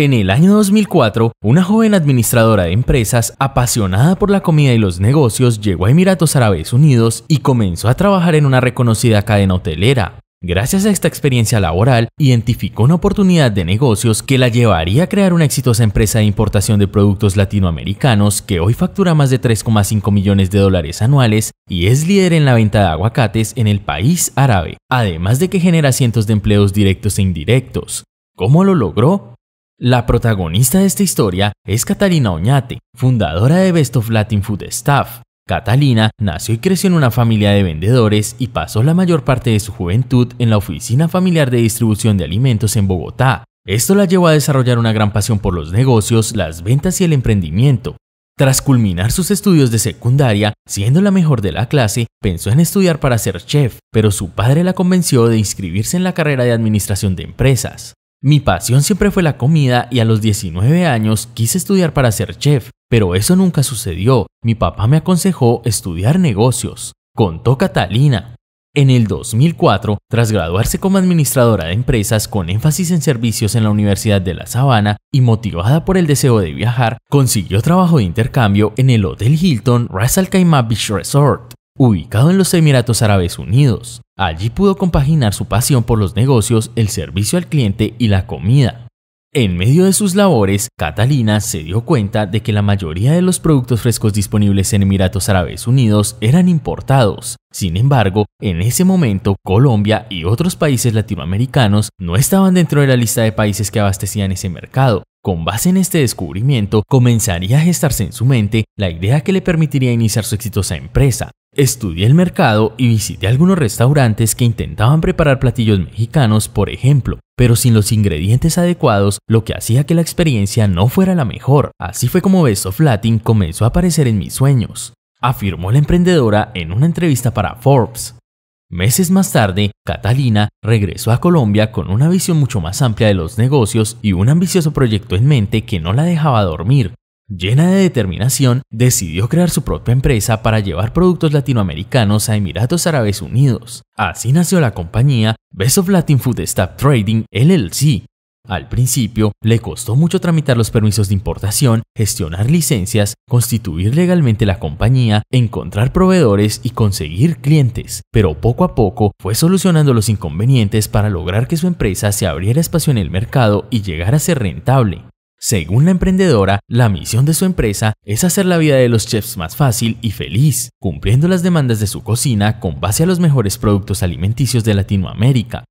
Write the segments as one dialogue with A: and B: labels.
A: En el año 2004, una joven administradora de empresas apasionada por la comida y los negocios llegó a Emiratos Árabes Unidos y comenzó a trabajar en una reconocida cadena hotelera. Gracias a esta experiencia laboral, identificó una oportunidad de negocios que la llevaría a crear una exitosa empresa de importación de productos latinoamericanos que hoy factura más de 3,5 millones de dólares anuales y es líder en la venta de aguacates en el país árabe, además de que genera cientos de empleos directos e indirectos. ¿Cómo lo logró? La protagonista de esta historia es Catalina Oñate, fundadora de Best of Latin Food Staff. Catalina nació y creció en una familia de vendedores y pasó la mayor parte de su juventud en la oficina familiar de distribución de alimentos en Bogotá. Esto la llevó a desarrollar una gran pasión por los negocios, las ventas y el emprendimiento. Tras culminar sus estudios de secundaria, siendo la mejor de la clase, pensó en estudiar para ser chef, pero su padre la convenció de inscribirse en la carrera de administración de empresas. Mi pasión siempre fue la comida y a los 19 años quise estudiar para ser chef, pero eso nunca sucedió. Mi papá me aconsejó estudiar negocios, contó Catalina. En el 2004, tras graduarse como administradora de empresas con énfasis en servicios en la Universidad de La Sabana y motivada por el deseo de viajar, consiguió trabajo de intercambio en el Hotel Hilton Ras Al Khaimah Beach Resort, ubicado en los Emiratos Árabes Unidos. Allí pudo compaginar su pasión por los negocios, el servicio al cliente y la comida. En medio de sus labores, Catalina se dio cuenta de que la mayoría de los productos frescos disponibles en Emiratos Árabes Unidos eran importados. Sin embargo, en ese momento, Colombia y otros países latinoamericanos no estaban dentro de la lista de países que abastecían ese mercado. Con base en este descubrimiento, comenzaría a gestarse en su mente la idea que le permitiría iniciar su exitosa empresa, Estudié el mercado y visité algunos restaurantes que intentaban preparar platillos mexicanos, por ejemplo, pero sin los ingredientes adecuados, lo que hacía que la experiencia no fuera la mejor. Así fue como Best of comenzó a aparecer en mis sueños, afirmó la emprendedora en una entrevista para Forbes. Meses más tarde, Catalina regresó a Colombia con una visión mucho más amplia de los negocios y un ambicioso proyecto en mente que no la dejaba dormir. Llena de determinación, decidió crear su propia empresa para llevar productos latinoamericanos a Emiratos Árabes Unidos. Así nació la compañía Best of Latin Food Staff Trading LLC. Al principio, le costó mucho tramitar los permisos de importación, gestionar licencias, constituir legalmente la compañía, encontrar proveedores y conseguir clientes, pero poco a poco fue solucionando los inconvenientes para lograr que su empresa se abriera espacio en el mercado y llegara a ser rentable. Según la emprendedora, la misión de su empresa es hacer la vida de los chefs más fácil y feliz, cumpliendo las demandas de su cocina con base a los mejores productos alimenticios de Latinoamérica.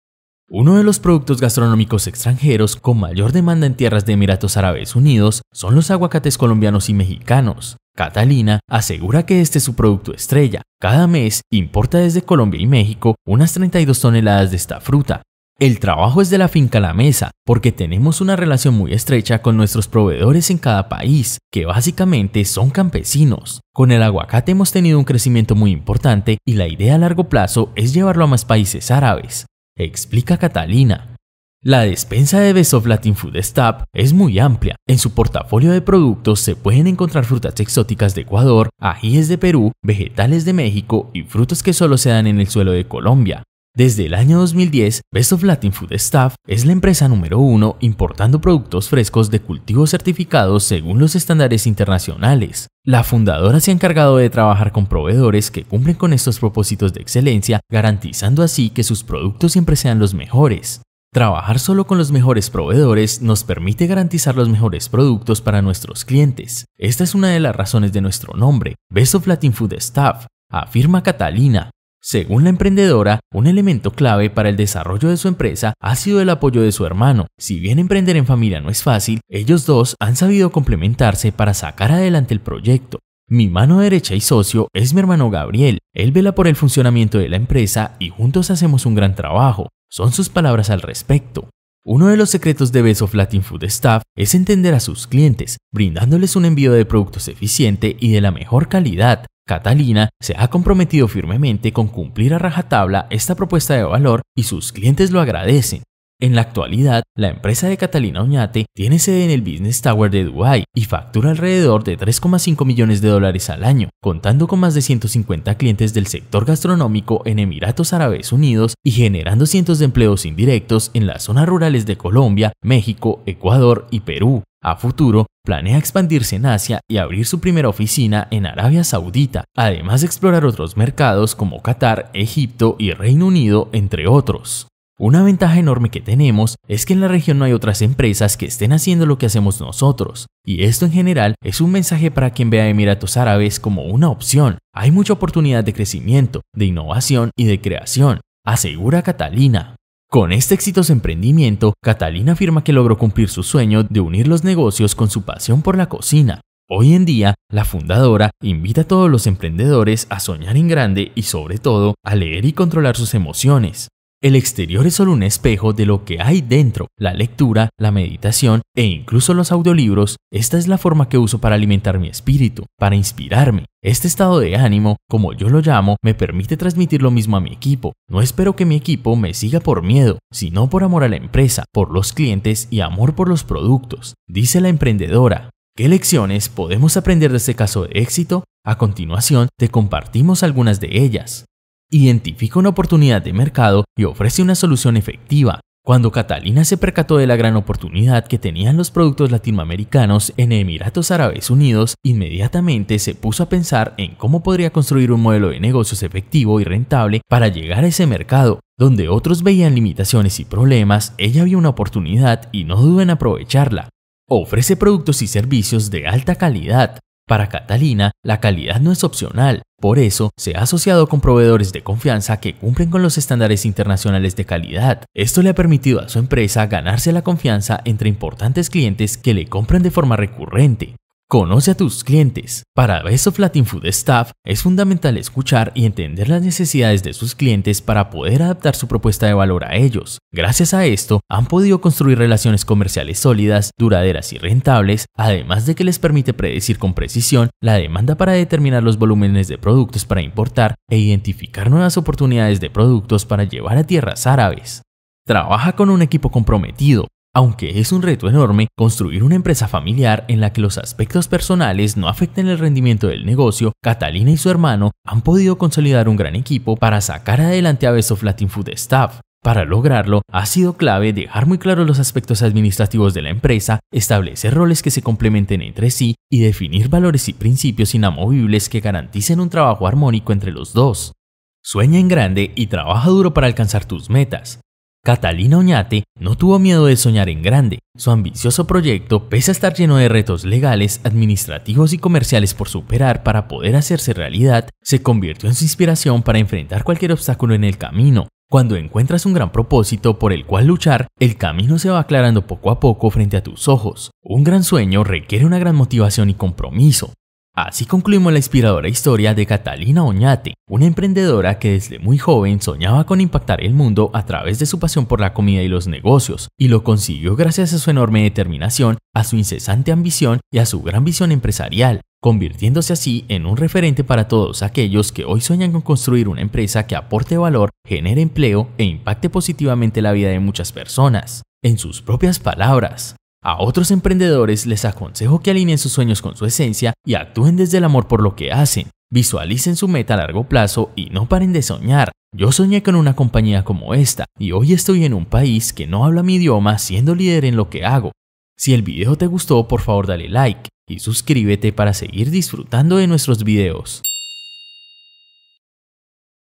A: Uno de los productos gastronómicos extranjeros con mayor demanda en tierras de Emiratos Árabes Unidos son los aguacates colombianos y mexicanos. Catalina asegura que este es su producto estrella. Cada mes importa desde Colombia y México unas 32 toneladas de esta fruta, el trabajo es de la finca a la mesa, porque tenemos una relación muy estrecha con nuestros proveedores en cada país, que básicamente son campesinos. Con el aguacate hemos tenido un crecimiento muy importante y la idea a largo plazo es llevarlo a más países árabes. Explica Catalina. La despensa de Best Latin Food Stab es muy amplia. En su portafolio de productos se pueden encontrar frutas exóticas de Ecuador, ajíes de Perú, vegetales de México y frutos que solo se dan en el suelo de Colombia. Desde el año 2010, Best of Latin Food Staff es la empresa número uno importando productos frescos de cultivos certificados según los estándares internacionales. La fundadora se ha encargado de trabajar con proveedores que cumplen con estos propósitos de excelencia, garantizando así que sus productos siempre sean los mejores. Trabajar solo con los mejores proveedores nos permite garantizar los mejores productos para nuestros clientes. Esta es una de las razones de nuestro nombre, Best of Latin Food Staff, afirma Catalina, según la emprendedora, un elemento clave para el desarrollo de su empresa ha sido el apoyo de su hermano. Si bien emprender en familia no es fácil, ellos dos han sabido complementarse para sacar adelante el proyecto. Mi mano derecha y socio es mi hermano Gabriel. Él vela por el funcionamiento de la empresa y juntos hacemos un gran trabajo. Son sus palabras al respecto. Uno de los secretos de Beso of Latin Food Staff es entender a sus clientes, brindándoles un envío de productos eficiente y de la mejor calidad. Catalina se ha comprometido firmemente con cumplir a rajatabla esta propuesta de valor y sus clientes lo agradecen. En la actualidad, la empresa de Catalina Oñate tiene sede en el Business Tower de Dubai y factura alrededor de 3,5 millones de dólares al año, contando con más de 150 clientes del sector gastronómico en Emiratos Árabes Unidos y generando cientos de empleos indirectos en las zonas rurales de Colombia, México, Ecuador y Perú. A futuro, Planea expandirse en Asia y abrir su primera oficina en Arabia Saudita, además de explorar otros mercados como Qatar, Egipto y Reino Unido, entre otros. Una ventaja enorme que tenemos es que en la región no hay otras empresas que estén haciendo lo que hacemos nosotros, y esto en general es un mensaje para quien vea a Emiratos Árabes como una opción. Hay mucha oportunidad de crecimiento, de innovación y de creación, asegura Catalina. Con este exitoso emprendimiento, Catalina afirma que logró cumplir su sueño de unir los negocios con su pasión por la cocina. Hoy en día, la fundadora invita a todos los emprendedores a soñar en grande y sobre todo a leer y controlar sus emociones. El exterior es solo un espejo de lo que hay dentro. La lectura, la meditación e incluso los audiolibros, esta es la forma que uso para alimentar mi espíritu, para inspirarme. Este estado de ánimo, como yo lo llamo, me permite transmitir lo mismo a mi equipo. No espero que mi equipo me siga por miedo, sino por amor a la empresa, por los clientes y amor por los productos, dice la emprendedora. ¿Qué lecciones podemos aprender de este caso de éxito? A continuación, te compartimos algunas de ellas identifica una oportunidad de mercado y ofrece una solución efectiva. Cuando Catalina se percató de la gran oportunidad que tenían los productos latinoamericanos en Emiratos Árabes Unidos, inmediatamente se puso a pensar en cómo podría construir un modelo de negocios efectivo y rentable para llegar a ese mercado. Donde otros veían limitaciones y problemas, ella vio una oportunidad y no dudó en aprovecharla. Ofrece productos y servicios de alta calidad, para Catalina, la calidad no es opcional, por eso se ha asociado con proveedores de confianza que cumplen con los estándares internacionales de calidad. Esto le ha permitido a su empresa ganarse la confianza entre importantes clientes que le compran de forma recurrente. Conoce a tus clientes. Para Best of Latin Food Staff es fundamental escuchar y entender las necesidades de sus clientes para poder adaptar su propuesta de valor a ellos. Gracias a esto, han podido construir relaciones comerciales sólidas, duraderas y rentables, además de que les permite predecir con precisión la demanda para determinar los volúmenes de productos para importar e identificar nuevas oportunidades de productos para llevar a tierras árabes. Trabaja con un equipo comprometido. Aunque es un reto enorme construir una empresa familiar en la que los aspectos personales no afecten el rendimiento del negocio, Catalina y su hermano han podido consolidar un gran equipo para sacar adelante a Best Latin Food Staff. Para lograrlo, ha sido clave dejar muy claros los aspectos administrativos de la empresa, establecer roles que se complementen entre sí y definir valores y principios inamovibles que garanticen un trabajo armónico entre los dos. Sueña en grande y trabaja duro para alcanzar tus metas. Catalina Oñate no tuvo miedo de soñar en grande. Su ambicioso proyecto, pese a estar lleno de retos legales, administrativos y comerciales por superar para poder hacerse realidad, se convirtió en su inspiración para enfrentar cualquier obstáculo en el camino. Cuando encuentras un gran propósito por el cual luchar, el camino se va aclarando poco a poco frente a tus ojos. Un gran sueño requiere una gran motivación y compromiso. Así concluimos la inspiradora historia de Catalina Oñate, una emprendedora que desde muy joven soñaba con impactar el mundo a través de su pasión por la comida y los negocios, y lo consiguió gracias a su enorme determinación, a su incesante ambición y a su gran visión empresarial, convirtiéndose así en un referente para todos aquellos que hoy sueñan con construir una empresa que aporte valor, genere empleo e impacte positivamente la vida de muchas personas. En sus propias palabras, a otros emprendedores les aconsejo que alineen sus sueños con su esencia y actúen desde el amor por lo que hacen. Visualicen su meta a largo plazo y no paren de soñar. Yo soñé con una compañía como esta y hoy estoy en un país que no habla mi idioma siendo líder en lo que hago. Si el video te gustó, por favor dale like y suscríbete para seguir disfrutando de nuestros videos.